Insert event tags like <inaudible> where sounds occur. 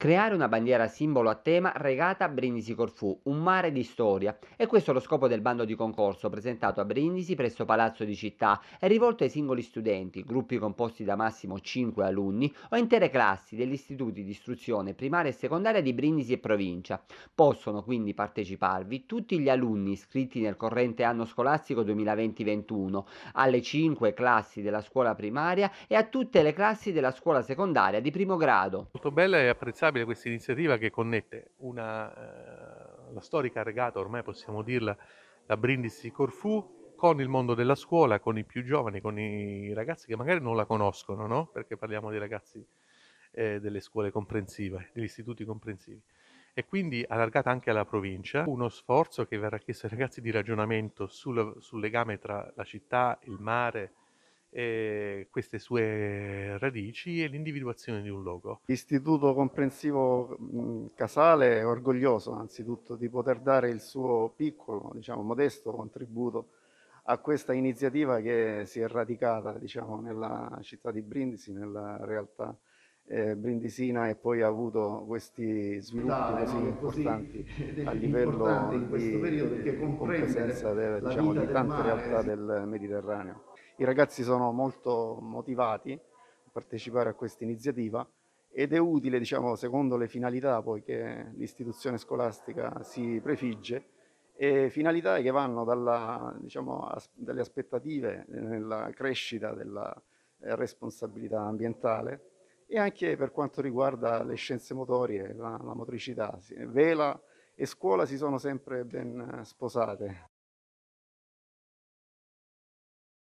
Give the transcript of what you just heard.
Creare una bandiera simbolo a tema regata a Brindisi Corfù, un mare di storia. E questo è lo scopo del bando di concorso presentato a Brindisi presso Palazzo di Città È rivolto ai singoli studenti, gruppi composti da massimo 5 alunni o intere classi degli istituti di istruzione primaria e secondaria di Brindisi e provincia. Possono quindi parteciparvi tutti gli alunni iscritti nel corrente anno scolastico 2020-21 alle 5 classi della scuola primaria e a tutte le classi della scuola secondaria di primo grado. Molto bella e apprezzata indispensabile questa iniziativa che connette una, eh, la storica regata, ormai possiamo dirla, da Brindisi Corfù con il mondo della scuola, con i più giovani, con i ragazzi che magari non la conoscono, no? perché parliamo di ragazzi eh, delle scuole comprensive, degli istituti comprensivi. E quindi allargata anche alla provincia, uno sforzo che verrà chiesto ai ragazzi di ragionamento sul, sul legame tra la città, il mare, eh, queste sue radici e l'individuazione di un logo. L'Istituto Comprensivo mm, Casale è orgoglioso anzitutto di poter dare il suo piccolo, diciamo modesto contributo a questa iniziativa che si è radicata diciamo, nella città di Brindisi, nella realtà eh, brindisina e poi ha avuto questi sviluppi Dai, così no, importanti così <laughs> a livello importanti di, periodo, di, compresenza diciamo, di tante mare, realtà sì. del Mediterraneo. I ragazzi sono molto motivati a partecipare a questa iniziativa ed è utile, diciamo, secondo le finalità poi che l'istituzione scolastica si prefigge, e finalità che vanno dalla, diciamo, as dalle aspettative nella crescita della eh, responsabilità ambientale e anche per quanto riguarda le scienze motorie, la, la motricità. Vela e scuola si sono sempre ben sposate.